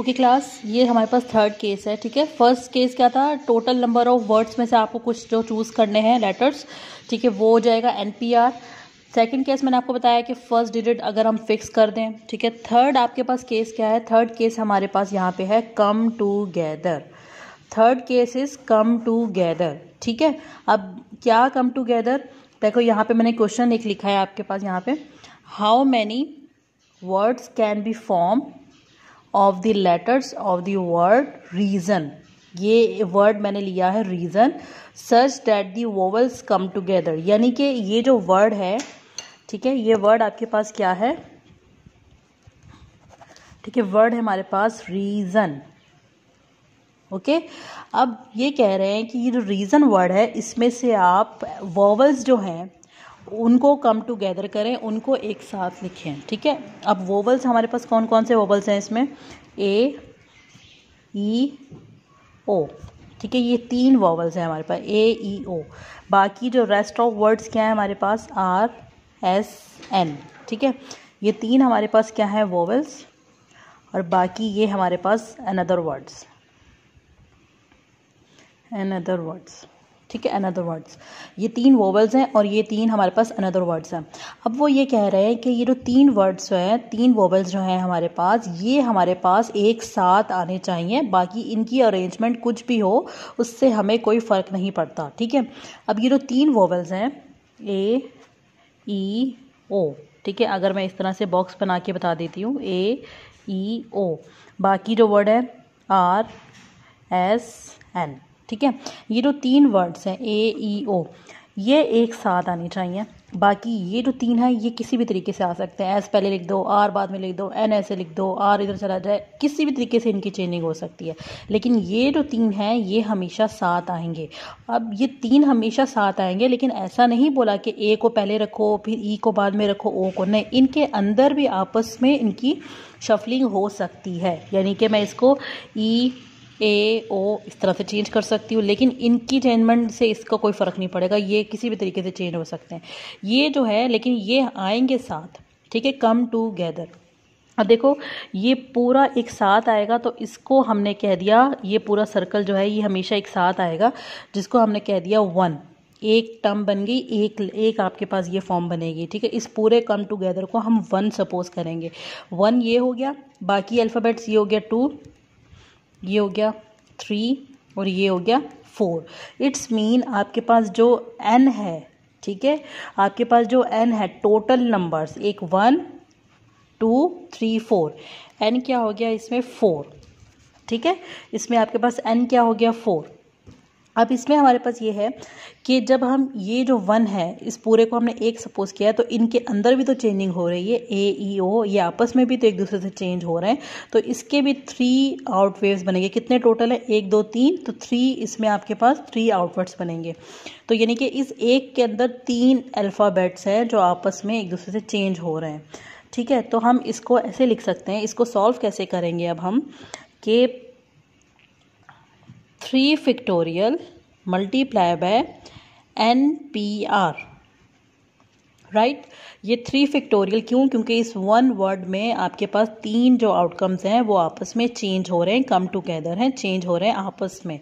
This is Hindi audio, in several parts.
ओके क्लास ये हमारे पास थर्ड केस है ठीक है फर्स्ट केस क्या था टोटल नंबर ऑफ वर्ड्स में से आपको कुछ जो चूज़ करने हैं लेटर्स ठीक है वो हो जाएगा N P R second case मैंने आपको बताया कि फर्स्ट डिजिट अगर हम फिक्स कर दें ठीक है थर्ड आपके पास केस क्या है थर्ड केस हमारे पास यहाँ पे है come together third case is come together ठीक है अब क्या कम टू गैदर देखो यहाँ पे मैंने क्वेश्चन एक लिखा है आपके पास यहाँ पे how many words can be form of the letters of the word reason ये वर्ड मैंने लिया है reason such that the vowels come together यानी कि ये जो वर्ड है ठीक है ये वर्ड आपके पास क्या है ठीक है वर्ड है हमारे पास रीज़न ओके okay? अब ये कह रहे हैं कि ये जो रीज़न वर्ड है इसमें से आप वोवल्स जो हैं उनको कम टुगेदर करें उनको एक साथ लिखें ठीक है अब वोवल्स हमारे पास कौन कौन से वोवल्स हैं इसमें ए ई ओ ठीक है ये तीन वोवल्स हैं हमारे पास ए ई ओ बाकी जो रेस्ट ऑफ वर्ड्स क्या है हमारे पास आर एस एन ठीक है ये तीन हमारे पास क्या है वोवल्स और बाकी ये हमारे पास अनदर वर्ड्स अनदर वर्ड्स ठीक है अनदर वर्ड्स ये तीन वोवल्स हैं और ये तीन हमारे पास अनदर वर्ड्स हैं अब वो ये कह रहे हैं कि ये जो तीन वर्ड्स जो हैं तीन वोवल्स जो हैं हमारे पास ये हमारे पास एक साथ आने चाहिए बाकी इनकी अरेंजमेंट कुछ भी हो उससे हमें कोई फ़र्क नहीं पड़ता ठीक है अब ये जो तीन वोवल्स हैं ए ई ओ ठीक है अगर मैं इस तरह से बॉक्स बना के बता देती हूँ ए ई ओ बाकी जो वर्ड है आर एस एन ठीक है ये जो तीन वर्ड्स हैं ए ई ओ ये एक साथ आने चाहिए बाकी ये जो तीन है ये किसी भी तरीके से आ सकते हैं एस पहले लिख दो आर बाद में लिख दो एन ऐसे लिख दो आर इधर चला जाए किसी भी तरीके से इनकी चेंजिंग हो सकती है लेकिन ये जो तीन है ये हमेशा साथ आएंगे अब ये तीन हमेशा साथ आएंगे लेकिन ऐसा नहीं बोला कि ए को पहले रखो फिर ई e को बाद में रखो ओ को नहीं इनके अंदर भी आपस में इनकी शफलिंग हो सकती है यानी कि मैं इसको ई e, ए ओ इस तरह से चेंज कर सकती हूँ लेकिन इनकी चेंजमेंट से इसका कोई फ़र्क नहीं पड़ेगा ये किसी भी तरीके से चेंज हो सकते हैं ये जो है लेकिन ये आएंगे साथ ठीक है कम टू गैदर अब देखो ये पूरा एक साथ आएगा तो इसको हमने कह दिया ये पूरा सर्कल जो है ये हमेशा एक साथ आएगा जिसको हमने कह दिया वन एक टर्म बन गई एक एक आपके पास ये फॉर्म बनेगी ठीक है इस पूरे कम टुगेदर को हम वन सपोज करेंगे वन ये हो गया बाकी अल्फ़ाबेट्स ये हो गया टू ये हो गया थ्री और ये हो गया फोर इट्स मीन आपके पास जो एन है ठीक है आपके पास जो एन है टोटल नंबर्स एक one two three four N क्या हो गया इसमें फोर ठीक है इसमें आपके पास एन क्या हो गया फोर अब इसमें हमारे पास ये है कि जब हम ये जो वन है इस पूरे को हमने एक सपोज किया तो इनके अंदर भी तो चेंजिंग हो रही है ए ई ओ ये आपस में भी तो एक दूसरे से चेंज हो रहे हैं तो इसके भी थ्री आउटवेव्स बनेंगे कितने टोटल है एक दो तीन तो थ्री इसमें आपके पास थ्री आउटवर्ड्स बनेंगे तो यानी कि इस एक के अंदर तीन अल्फ़ाबेट्स हैं जो आपस में एक दूसरे से चेंज हो रहे हैं ठीक है तो हम इसको ऐसे लिख सकते हैं इसको सॉल्व कैसे करेंगे अब हम कि three factorial multiply by N P R right ये थ्री फिक्टोरियल क्यों क्योंकि इस वन वर्ड में आपके पास तीन जो आउटकम्स हैं वो आपस में चेंज हो रहे हैं कम टुगेदर हैं चेंज हो रहे हैं आपस में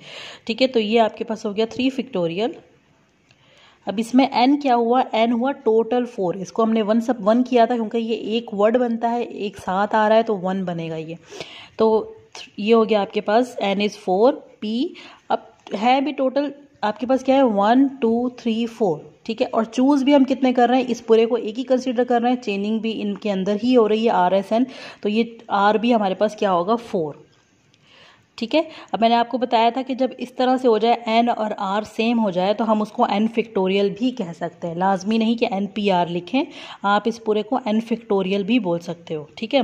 ठीक है तो ये आपके पास हो गया थ्री फिक्टोरियल अब इसमें एन क्या हुआ एन हुआ टोटल फोर इसको हमने वन सब वन किया था क्योंकि ये एक वर्ड बनता है एक साथ आ रहा है तो वन बनेगा ये तो ये हो गया आपके पास एन इज़ फोर पी अब है भी टोटल आपके पास क्या है वन टू थ्री फोर ठीक है और चूज भी हम कितने कर रहे हैं इस पूरे को एक ही कंसिडर कर रहे हैं चेनिंग भी इनके अंदर ही हो रही है आर एस एन तो ये आर भी हमारे पास क्या होगा फोर ठीक है अब मैंने आपको बताया था कि जब इस तरह से हो जाए एन और आर सेम हो जाए तो हम उसको एन फिक्टोरियल भी कह सकते हैं लाजमी नहीं कि एन पी आर लिखें आप इस पूरे को एन फिक्टोरियल भी बोल सकते हो ठीक है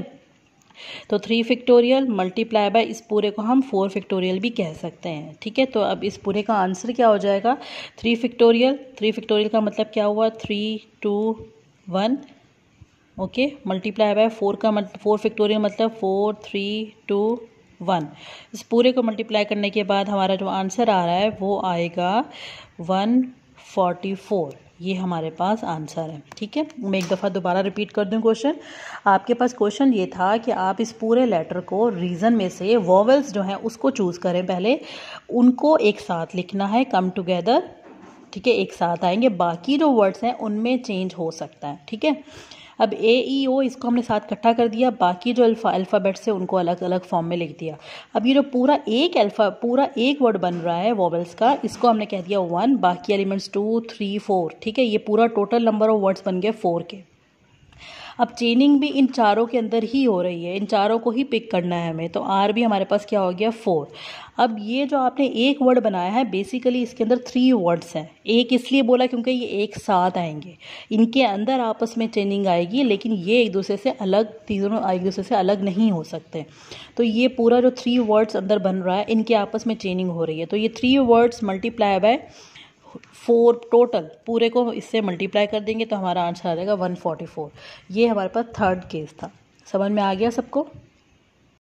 तो थ्री फिक्टोरियल मल्टीप्लाई बाय इस पूरे को हम फोर फिक्टोरियल भी कह सकते हैं ठीक है तो अब इस पूरे का आंसर क्या हो जाएगा थ्री फिक्टोरियल थ्री फिक्टोरियल का मतलब क्या हुआ three two one okay multiply by four का मतलब फोर फिक्टोरियल मतलब फोर थ्री टू वन इस पूरे को मल्टीप्लाई करने के बाद हमारा जो आंसर आ रहा है वो आएगा वन फोर्टी फोर ये हमारे पास आंसर है ठीक है मैं एक दफ़ा दोबारा रिपीट कर दूँ क्वेश्चन आपके पास क्वेश्चन ये था कि आप इस पूरे लेटर को रीज़न में से वॉवल्स जो हैं उसको चूज़ करें पहले उनको एक साथ लिखना है कम टुगेदर ठीक है एक साथ आएंगे बाकी जो वर्ड्स हैं उनमें चेंज हो सकता है ठीक है अब ए ई ओ इसको हमने साथ इकट्ठा कर दिया बाकी जो अल्फा अल्फ़ाबेट्स है उनको अलग अलग फॉर्म में लिख दिया अब ये जो पूरा एक अल्फ़ा पूरा एक वर्ड बन रहा है वॉबल्स का इसको हमने कह दिया वन बाकी एलिमेंट्स टू थ्री फोर ठीक है ये पूरा टोटल नंबर ऑफ वर्ड्स बन गए फोर के अब चेनिंग भी इन चारों के अंदर ही हो रही है इन चारों को ही पिक करना है हमें तो आर भी हमारे पास क्या हो गया फोर अब ये जो आपने एक वर्ड बनाया है बेसिकली इसके अंदर थ्री वर्ड्स हैं एक इसलिए बोला क्योंकि ये एक साथ आएंगे इनके अंदर आपस में चेनिंग आएगी लेकिन ये एक दूसरे से अलग तीनों एक दूसरे से अलग नहीं हो सकते तो ये पूरा जो थ्री वर्ड्स अंदर बन रहा है इनके आपस में चेनिंग हो रही है तो ये three words multiply by four total पूरे को इससे मल्टीप्लाई कर देंगे तो हमारा आंसर आ जाएगा वन फोर्टी फोर ये हमारे पास थर्ड केस था समझ में आ गया सबको